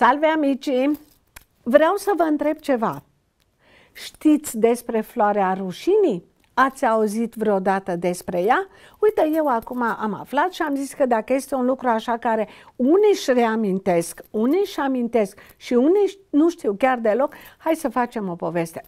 Salve amicii! Vreau să vă întreb ceva. Știți despre floarea rușinii? Ați auzit vreodată despre ea? Uite, eu acum am aflat și am zis că dacă este un lucru așa care unii își reamintesc, unii își amintesc și unii nu știu chiar deloc, hai să facem o poveste.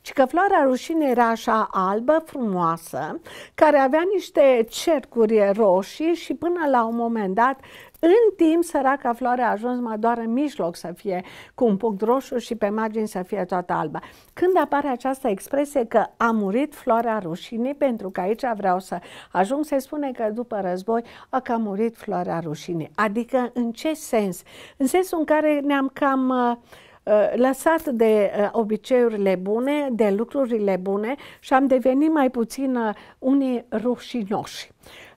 și că floarea rușine era așa albă, frumoasă, care avea niște cercuri roșii și până la un moment dat în timp, săraca floare a ajuns mai doar în mijloc să fie cu un punct roșu și pe margini să fie toată albă. Când apare această expresie că a murit floarea rușinii, pentru că aici vreau să ajung, se spune că după război a că a murit floarea rușinii. Adică în ce sens? În sensul în care ne-am cam uh, uh, lăsat de uh, obiceiurile bune, de lucrurile bune și am devenit mai puțin unii rușinoși.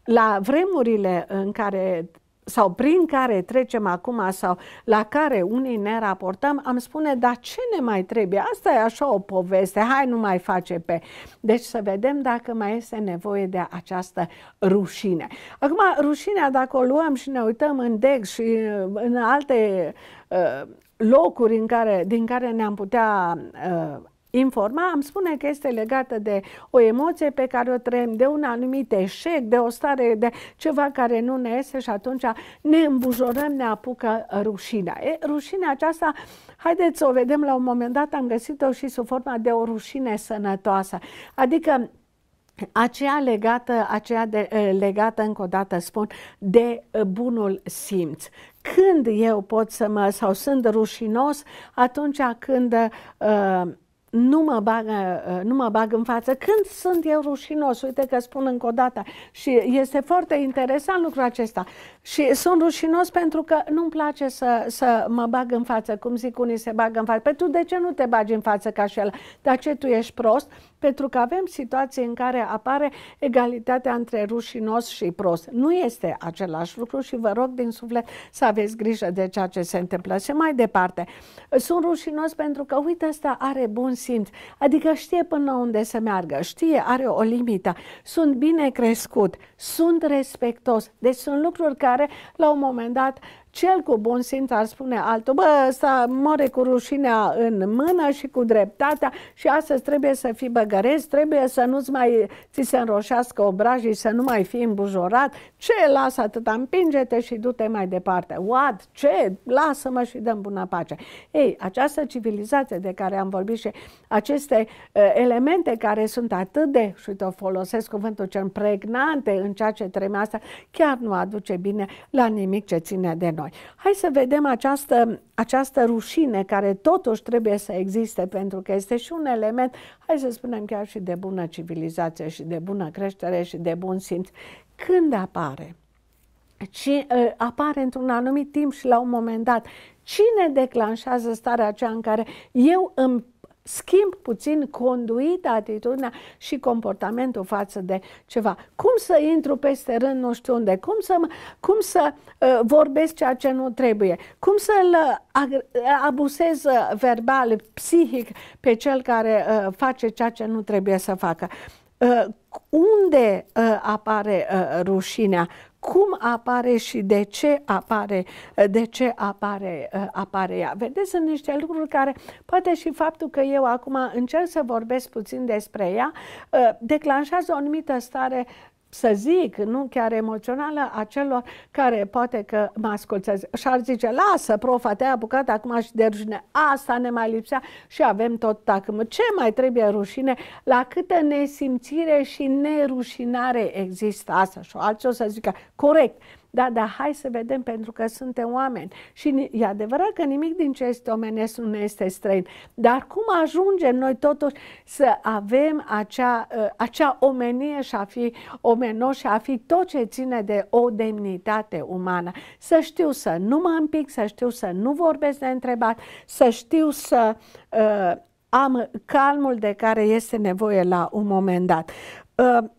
La vremurile în care sau prin care trecem acum sau la care unii ne raportăm, am spune, dar ce ne mai trebuie? Asta e așa o poveste, hai nu mai face pe. Deci să vedem dacă mai este nevoie de această rușine. Acum, rușinea, dacă o luăm și ne uităm în Dex și în alte uh, locuri în care, din care ne-am putea uh, informa, am spune că este legată de o emoție pe care o trăim, de un anumit eșec, de o stare, de ceva care nu ne este și atunci ne îmbujorăm, ne apucă rușinea. E, rușinea aceasta, haideți să o vedem la un moment dat, am găsit-o și sub forma de o rușine sănătoasă. Adică aceea legată, aceea de, legată încă o dată spun, de bunul simț când eu pot să mă, sau sunt rușinos, atunci când uh, nu mă, bag, uh, uh, nu mă bag în față. Când sunt eu rușinos, uite că spun încă o dată și este foarte interesant lucrul acesta. Și sunt rușinos pentru că nu-mi place să, să mă bag în față, cum zic unii se bagă în față. Păi tu de ce nu te bagi în față ca și el? Dar ce tu ești prost? pentru că avem situații în care apare egalitatea între rușinos și prost. Nu este același lucru și vă rog din suflet să aveți grijă de ceea ce se întâmplă. Și mai departe, sunt rușinos pentru că, uite, ăsta are bun simț, adică știe până unde să meargă, știe, are o limită, sunt bine crescut, sunt respectos. Deci sunt lucruri care, la un moment dat, cel cu bun simț ar spune altul, bă, ăsta moare cu rușinea în mână și cu dreptatea și astăzi trebuie să fii băgăresc, trebuie să nu-ți mai ți se înroșească obrajii, să nu mai fii îmbujorat, ce, lasă atâta, împinge-te și du-te mai departe, what, ce, lasă-mă și dăm bună pace. Ei, această civilizație de care am vorbit și aceste uh, elemente care sunt atât de, și te folosesc cuvântul cel pregnante în ceea ce trebuie asta, chiar nu aduce bine la nimic ce ține de noi noi. Hai să vedem această, această rușine care totuși trebuie să existe pentru că este și un element, hai să spunem chiar și de bună civilizație și de bună creștere și de bun simț. Când apare? ci ă, apare într-un anumit timp și la un moment dat. Cine declanșează starea aceea în care eu îmi schimb puțin conduita, atitudinea și comportamentul față de ceva. Cum să intru peste rând nu știu unde? Cum să, cum să uh, vorbesc ceea ce nu trebuie? Cum să îl uh, abusez uh, verbal, psihic pe cel care uh, face ceea ce nu trebuie să facă? Uh, unde uh, apare uh, rușinea? cum apare și de ce apare, eh, de ce apare, eh, apare ea. Vedeți, sunt niște lucruri care, poate și faptul că eu acum încerc să vorbesc puțin despre ea, eh, declanșează o anumită stare să zic, nu chiar emoțională, a celor care poate că mă ascultează. Și ar zice, lasă, profa, te-ai apucat acum și de rușine. Asta ne mai lipsea și avem tot tacâmă. Ce mai trebuie rușine? La câtă nesimțire și nerușinare există asta? Și alții o să zică, corect, da, da, hai să vedem, pentru că suntem oameni. Și e adevărat că nimic din ce este omenesc nu ne este străin. Dar cum ajungem noi totuși să avem acea, ă, acea omenie și a fi omenos, și a fi tot ce ține de o demnitate umană? Să știu să nu mă împic, să știu să nu vorbesc de întrebat, să știu să uh, am calmul de care este nevoie la un moment dat. Uh,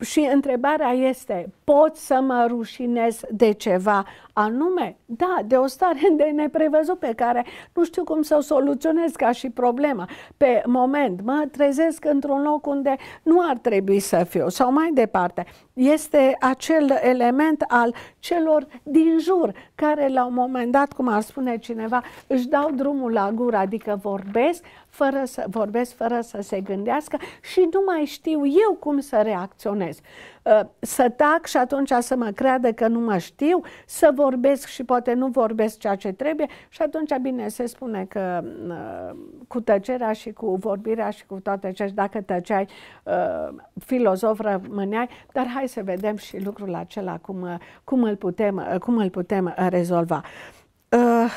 și întrebarea este, pot să mă rușinez de ceva anume? Da, de o stare de neprevăzut pe care nu știu cum să o soluționez ca și problema. Pe moment mă trezesc într-un loc unde nu ar trebui să fiu sau mai departe. Este acel element al celor din jur care la un moment dat, cum ar spune cineva, își dau drumul la gură, adică vorbesc fără să, vorbesc fără să se gândească și nu mai știu eu cum să reacționez. Ă, să tac și atunci să mă creadă că nu mă știu, să vorbesc și poate nu vorbesc ceea ce trebuie și atunci, bine, se spune că ă, cu tăcerea și cu vorbirea și cu toate ce, dacă tăceai, ă, filozof rămâneai, dar hai să vedem și lucrul acela, cum, cum, îl, putem, cum îl putem rezolva. Uh,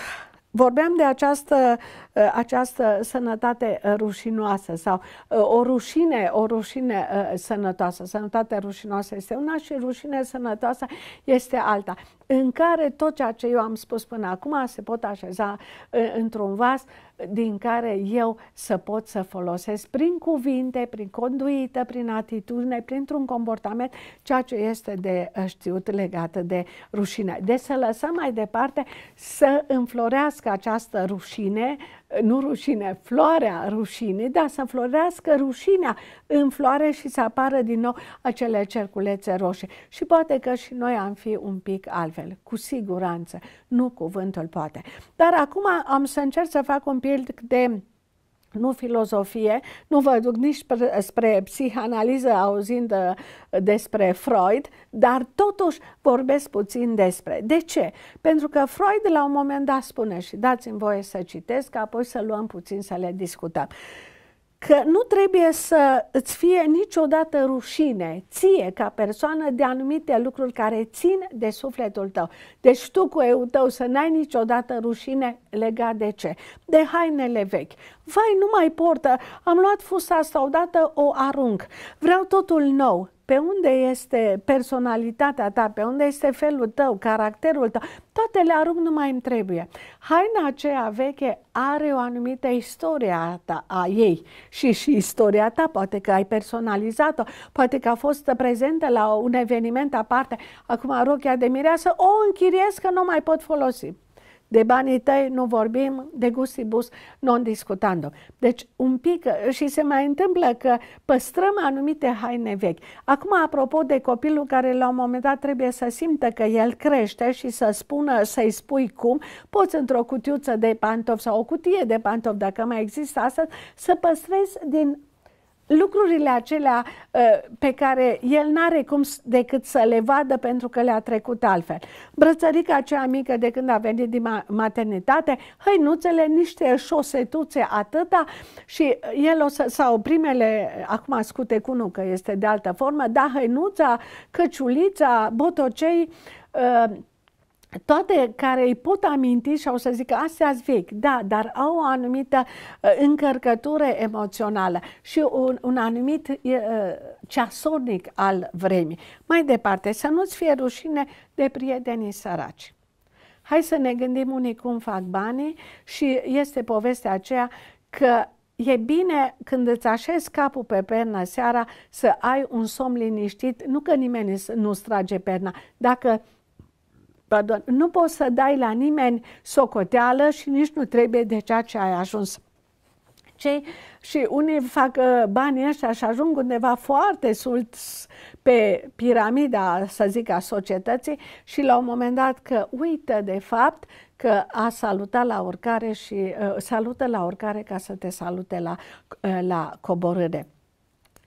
Vorbeam de această, uh, această sănătate uh, rușinoasă sau uh, o rușine, o rușine sănătoasă. Sănătatea rușinoasă este una și rușine sănătoasă este alta în care tot ceea ce eu am spus până acum se pot așeza ă, într-un vas din care eu să pot să folosesc prin cuvinte, prin conduită, prin atitudine, printr-un comportament, ceea ce este de ă, știut legat de rușine. Deci să lăsăm mai departe să înflorească această rușine nu rușine, floarea rușinii, dar să florească rușinea în floare și să apară din nou acele cerculețe roșii. Și poate că și noi am fi un pic altfel, cu siguranță, nu cuvântul poate. Dar acum am să încerc să fac un pic de nu filozofie, nu vă duc nici spre, spre psihanaliză auzind uh, despre Freud, dar totuși vorbesc puțin despre. De ce? Pentru că Freud la un moment dat spune și dați-mi voie să citesc, apoi să luăm puțin să le discutăm că nu trebuie să îți fie niciodată rușine, ție ca persoană, de anumite lucruri care țin de sufletul tău. Deci tu cu eu tău să n-ai niciodată rușine legat de ce? De hainele vechi. Vai, nu mai portă, am luat fusta asta odată, o arunc. Vreau totul nou pe unde este personalitatea ta, pe unde este felul tău, caracterul tău, toate le arunc, nu mai îmi trebuie. Haina aceea veche are o anumită istorie a, ta, a ei și, și istoria ta, poate că ai personalizat-o, poate că a fost prezentă la un eveniment aparte. Acum rochia de mireasă o închiriez că nu mai pot folosi de banii tăi nu vorbim, de gustibus non discutando. Deci un pic, și se mai întâmplă că păstrăm anumite haine vechi. Acum, apropo de copilul care la un moment dat trebuie să simtă că el crește și să spună, să-i spui cum, poți într-o cutiuță de pantofi sau o cutie de pantofi, dacă mai există asta, să păstrezi din lucrurile acelea uh, pe care el n-are cum decât să le vadă pentru că le-a trecut altfel. Brățărica aceea mică de când a venit din maternitate, hăinuțele, niște șosetuțe atâta și el o să, sau primele, acum scute cu nu că este de altă formă, dar hăinuța, căciulița, botocei, uh, toate care îi pot aminti și au să zică astea sunt vechi, da, dar au o anumită uh, încărcătură emoțională și un, un anumit uh, ceasornic al vremii. Mai departe, să nu-ți fie rușine de prietenii săraci. Hai să ne gândim unii cum fac banii și este povestea aceea că e bine când îți așezi capul pe pernă seara să ai un somn liniștit, nu că nimeni nu trage perna. Dacă pardon, nu poți să dai la nimeni socoteală și nici nu trebuie de ceea ce ai ajuns. Ce? și unii fac uh, banii ăștia și ajung undeva foarte sult pe piramida, să zic, a societății și la un moment dat că uită de fapt că a salutat la urcare și uh, salută la urcare ca să te salute la, uh, la coborâre.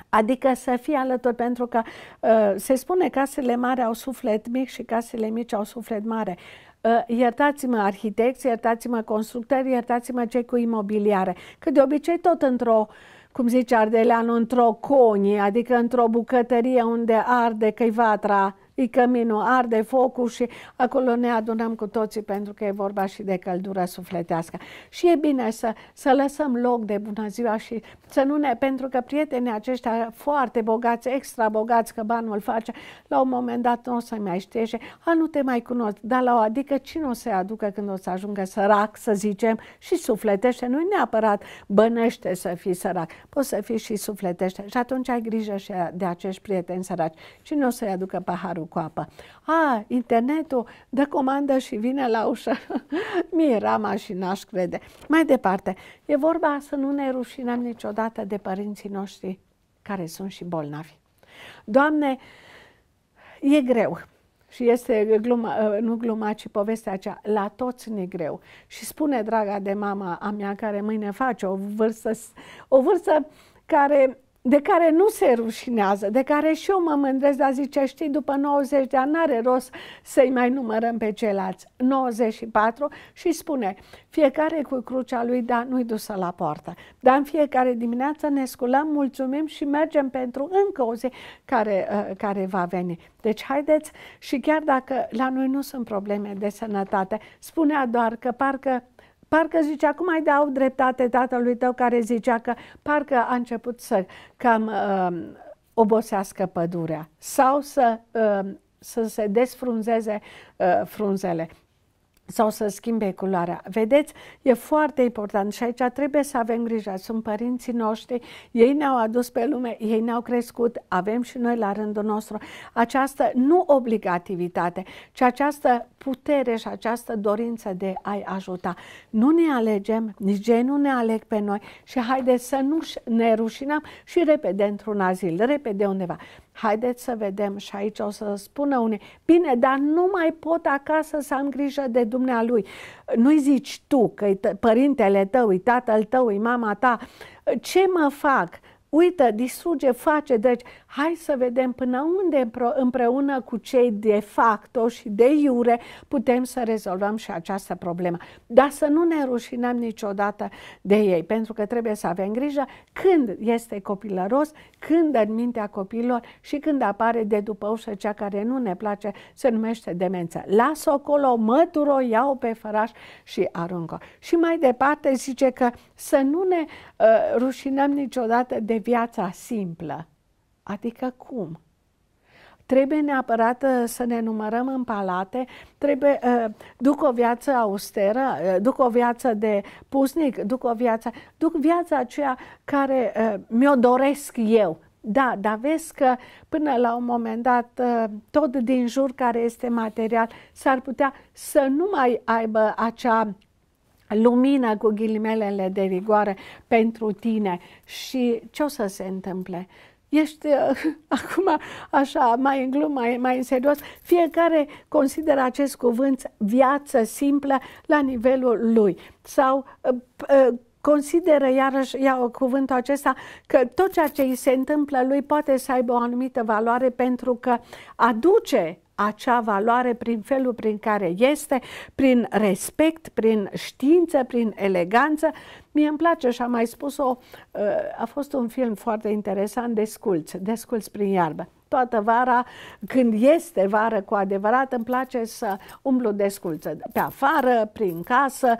Adică să fie alături, pentru că uh, se spune casele mari au suflet mic și casele mici au suflet mare. Uh, iertați-mă arhitecți, iertați-mă constructori, iertați-mă cei cu imobiliare. Că de obicei tot într-o cum zice Ardeleanu, într-o conie, adică într-o bucătărie unde arde căivatra e căminul, arde focul și acolo ne adunăm cu toții pentru că e vorba și de căldura sufletească. Și e bine să, să lăsăm loc de bună ziua și să nu ne, pentru că prietenii aceștia foarte bogați, extra bogați, că banul face, la un moment dat nu o să mai știe și, a, nu te mai cunosc, dar la o adică cine o să aducă când o să ajungă sărac, să zicem, și sufletește, nu neapărat bănește să fii sărac, poți să fii și sufletește. Și atunci ai grijă și de acești prieteni săraci. Cine o să-i aducă paharul cu apă. A, internetul dă comandă și vine la ușă. Mie era mașina, aș crede. Mai departe, e vorba să nu ne rușinăm niciodată de părinții noștri care sunt și bolnavi. Doamne, e greu. Și este gluma, nu gluma, ci povestea aceea, la toți ne greu. Și spune draga de mama a mea, care mâine face o vârstă, o vârstă care de care nu se rușinează, de care și eu mă mândresc, dar zice, știi, după 90 de ani n-are rost să-i mai numărăm pe ceilalți. 94 și spune, fiecare cu crucea lui, da nu-i dusă la poartă. Dar în fiecare dimineață ne sculăm, mulțumim și mergem pentru încă o zi care, uh, care va veni. Deci haideți și chiar dacă la noi nu sunt probleme de sănătate, spunea doar că parcă Parcă zicea, acum mai dau dreptate tatălui tău care zicea că parcă a început să cam uh, obosească pădurea sau să, uh, să se desfrunzeze uh, frunzele sau să schimbe culoarea. Vedeți, e foarte important și aici trebuie să avem grijă. Sunt părinții noștri, ei ne-au adus pe lume, ei ne-au crescut, avem și noi la rândul nostru această nu obligativitate, ci această putere și această dorință de a-i ajuta. Nu ne alegem, nici ei nu ne aleg pe noi și haideți să nu ne rușinăm și repede într un azil, repede undeva. Haideți să vedem și aici o să spună unii, bine, dar nu mai pot acasă să am grijă de dumnealui. Nu-i zici tu că părintele tău, e tatăl tău, e mama ta, ce mă fac? Uită, distruge, face, deci hai să vedem până unde împreună cu cei de facto și de iure putem să rezolvăm și această problemă. Dar să nu ne rușinăm niciodată de ei, pentru că trebuie să avem grijă când este copilăros, când în mintea copilor și când apare de după ușă cea care nu ne place, se numește demență. Las-o acolo, mătură o iau pe făraș și aruncă. Și mai departe zice că să nu ne uh, rușinăm niciodată de viața simplă. Adică cum? Trebuie neapărat uh, să ne numărăm în palate, trebuie, uh, duc o viață austeră, uh, duc o viață de pusnic, duc o viață, duc viața aceea care uh, mi-o doresc eu. Da, dar vezi că până la un moment dat uh, tot din jur care este material s-ar putea să nu mai aibă acea lumină cu ghilimelele de rigoare pentru tine și ce o să se întâmple? ești uh, acum așa, mai în glumă, mai, mai în serios, fiecare consideră acest cuvânt viață simplă la nivelul lui. Sau uh, uh, consideră, iarăși iau cuvântul acesta, că tot ceea ce îi se întâmplă lui poate să aibă o anumită valoare pentru că aduce acea valoare prin felul prin care este, prin respect, prin știință, prin eleganță. Mie îmi place și am mai spus-o, uh, a fost un film foarte interesant, Desculți, Desculți prin iarbă. Toată vara, când este vară cu adevărat, îmi place să umblu desculță pe afară, prin casă,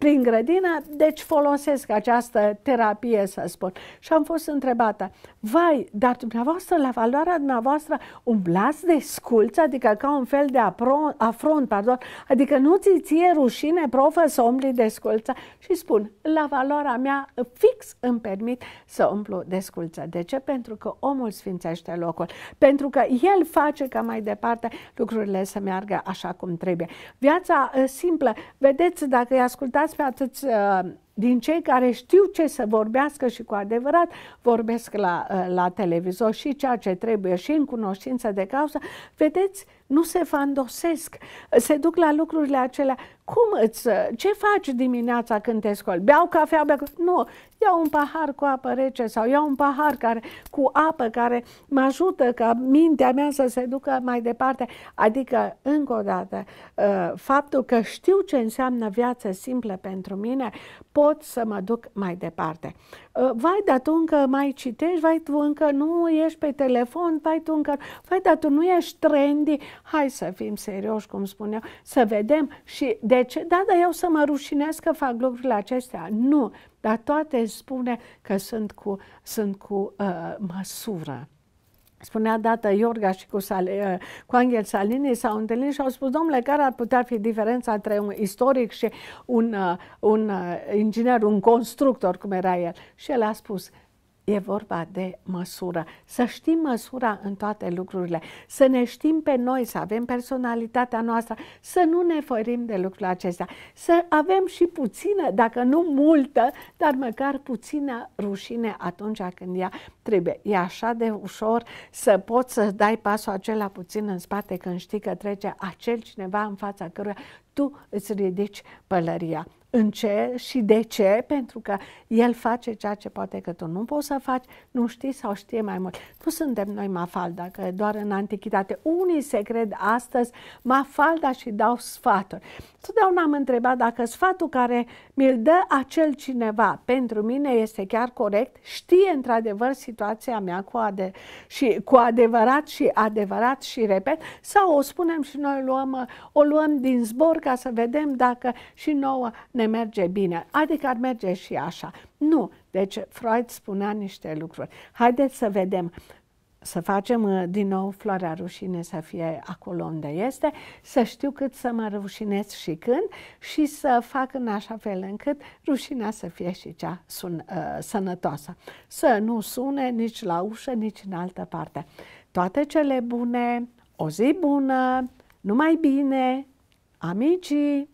prin grădină, deci folosesc această terapie, să spun. Și am fost întrebată, vai, dar dumneavoastră, la valoarea dumneavoastră, umblați de sculță, adică ca un fel de apron, afront, pardon, adică nu ți ție rușine, profă, să umbli de sculță? Și spun, la valoarea mea, fix îmi permit să umplu de sculță. De ce? Pentru că omul sfințește locul, pentru că el face ca mai departe lucrurile să meargă așa cum trebuie. Viața ă, simplă, vedeți, dacă îi ascultați ascultați pe atâți uh, din cei care știu ce să vorbească și cu adevărat vorbesc la, uh, la televizor și ceea ce trebuie și în cunoștință de cauză, vedeți, nu se fandosesc, se duc la lucrurile acelea. Cum îți, uh, ce faci dimineața când te scoli? Beau cafea, beau... Nu, iau un pahar cu apă rece sau iau un pahar care, cu apă care mă ajută ca mintea mea să se ducă mai departe. Adică, încă o dată, ă, faptul că știu ce înseamnă viață simplă pentru mine, pot să mă duc mai departe. Ă, vai, dar tu încă mai citești, vai, tu încă nu ești pe telefon, vai, tu încă, vai, dar tu nu ești trendy. Hai să fim serioși, cum spun eu, să vedem și de ce, da, dar eu să mă rușinesc că fac lucrurile acestea. Nu, dar toate spune că sunt cu, sunt cu uh, măsură. Spunea dată Iorga și cu, Sale, uh, cu Angel Salini s-au întâlnit și au spus, domnule, care ar putea fi diferența între un istoric și un, uh, un uh, inginer, un constructor, cum era el? Și el a spus, E vorba de măsură. Să știm măsura în toate lucrurile, să ne știm pe noi, să avem personalitatea noastră, să nu ne fărim de lucrurile acestea. să avem și puțină, dacă nu multă, dar măcar puțină rușine atunci când ea trebuie. E așa de ușor să poți să dai pasul acela puțin în spate când știi că trece acel cineva în fața căruia tu îți ridici pălăria în ce și de ce, pentru că el face ceea ce poate că tu nu poți să faci, nu știi sau știe mai mult. Nu suntem noi mafalda, că doar în antichitate. Unii se cred astăzi mafalda și dau sfaturi. Totdeauna am întrebat dacă sfatul care mi-l dă acel cineva pentru mine este chiar corect, știe într-adevăr situația mea cu, ade- și, cu adevărat și adevărat și repet, sau o spunem și noi luăm, o luăm din zbor ca să vedem dacă și nouă ne merge bine, adică ar merge și așa. Nu, deci Freud spunea niște lucruri. Haideți să vedem să facem uh, din nou floarea rușine să fie acolo unde este, să știu cât să mă rușinez și când și să fac în așa fel încât rușinea să fie și cea sun, uh, sănătoasă. Să nu sune nici la ușă, nici în altă parte. Toate cele bune, o zi bună, numai bine, amicii,